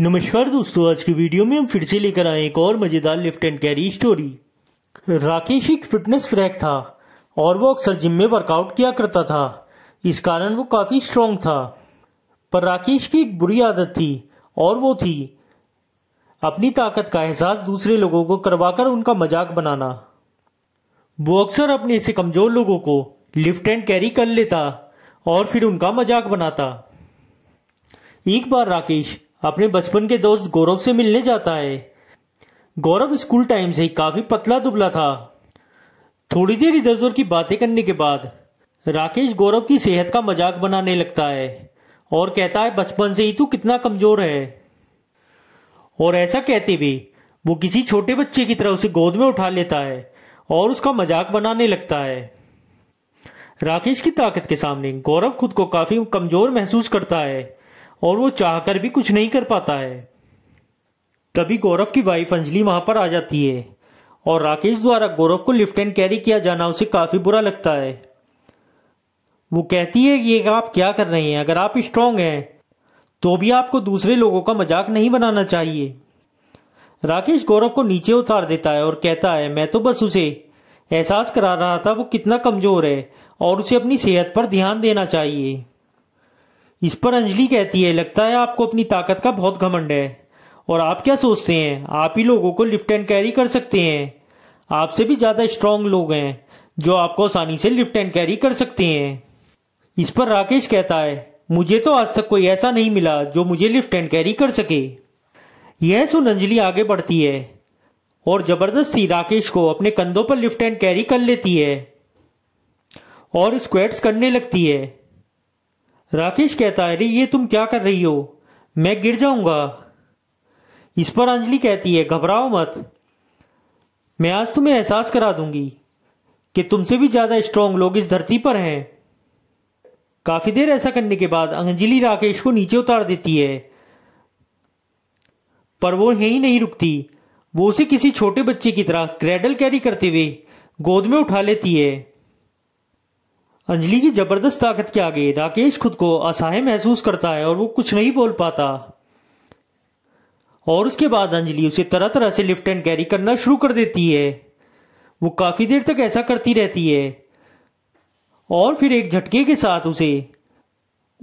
नमस्कार दोस्तों आज की वीडियो में हम फिर से लेकर आए एक और मजेदार lift and carry story Rakesh एक फिटनेस फ्रैक था और वो अक्सर जिम में वर्कआउट किया करता था इस कारण वो काफी स्ट्रांग था पर राकेश की एक बुरी आदत थी और वो थी अपनी ताकत का एहसास दूसरे लोगों को करवाकर उनका मजाक बनाना वो अक्सर अपने से कमजोर लोगों को लिफ्ट एंड कैरी कर लेता और फिर उनका मजाक बनाता एक बार राकेश अपने बचपन के दोस्त गौरव से मिलने जाता है गौरव स्कूल टाइम से ही काफी पतला दुबला था थोड़ी देर इधर उधर की बातें करने के बाद राकेश गौरव की सेहत का मजाक बनाने लगता है और कहता है बचपन से ही तू कितना कमजोर है और ऐसा कहते भी वो किसी छोटे बच्चे की तरह उसे गोद में उठा लेता है और उसका मजाक बनाने लगता है राकेश की ताकत के सामने गौरव खुद को काफी कमजोर महसूस करता है और वो चाहकर भी कुछ नहीं कर पाता है तभी गौरव की वाइफ अंजलि वहां पर आ जाती है और राकेश द्वारा गौरव को लिफ्ट एंड कैरी किया जाना उसे काफी बुरा लगता है वो कहती है कि आप क्या कर रहे हैं अगर आप स्ट्रांग हैं तो भी आपको दूसरे लोगों का मजाक नहीं बनाना चाहिए राकेश गौरव को नीचे उतार देता है और कहता है मैं तो बस उसे एहसास करा रहा था वो कितना कमजोर है और उसे अपनी सेहत पर ध्यान देना चाहिए इस पर अंजलि कहती है लगता है आपको अपनी ताकत का बहुत घमंड है और आप क्या सोचते हैं आप ही लोगों को लिफ्ट एंड कैरी कर सकते हैं आपसे भी ज्यादा स्ट्रांग लोग हैं जो आपको आसानी से लिफ्ट एंड कैरी कर सकते हैं इस पर राकेश कहता है मुझे तो आज तक कोई ऐसा नहीं मिला जो मुझे लिफ्ट एंड कैरी कर सके यह सुन अंजलि आगे बढ़ती है और जबरदस्ती राकेश को अपने कंधों पर लिफ्ट एंड कैरी कर लेती है और स्क्वेट्स करने लगती है राकेश कहता है अरे ये तुम क्या कर रही हो मैं गिर जाऊंगा इस पर अंजलि कहती है घबराओ मत मैं आज तुम्हें एहसास करा दूंगी कि तुमसे भी ज्यादा स्ट्रांग लोग इस धरती पर हैं काफी देर ऐसा करने के बाद अंजलि राकेश को नीचे उतार देती है पर वो ही नहीं रुकती वो उसे किसी छोटे बच्चे की तरह क्रेडल कैरी करते हुए गोद में उठा लेती है अंजलि की जबरदस्त ताकत के आगे राकेश खुद को असहाय महसूस करता है और वो कुछ नहीं बोल पाता और उसके बाद अंजलि उसे तरह तरह से लिफ्ट एंड कैरी करना शुरू कर देती है वो काफी देर तक ऐसा करती रहती है और फिर एक झटके के साथ उसे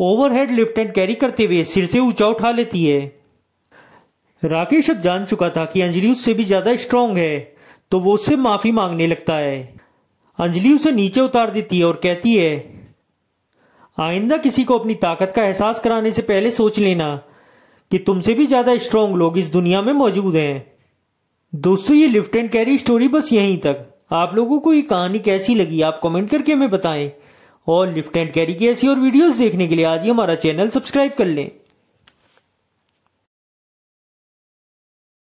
ओवरहेड लिफ्ट एंड कैरी करते हुए सिर से ऊंचा उठा लेती है राकेश अब जान चुका था कि अंजलि उससे भी ज्यादा स्ट्रांग है तो वो उससे माफी मांगने लगता है अंजलि उसे नीचे उतार देती है और कहती है आइंदा किसी को अपनी ताकत का एहसास कराने से पहले सोच लेना कि तुमसे भी ज्यादा स्ट्रांग लोग इस दुनिया में मौजूद हैं दोस्तों ये लिफ्ट एंड कैरी स्टोरी बस यहीं तक आप लोगों को ये कहानी कैसी लगी आप कमेंट करके हमें बताएं और लिफ्ट एंड कैरी की ऐसी और वीडियोस देखने के लिए आज ही हमारा चैनल सब्सक्राइब कर लें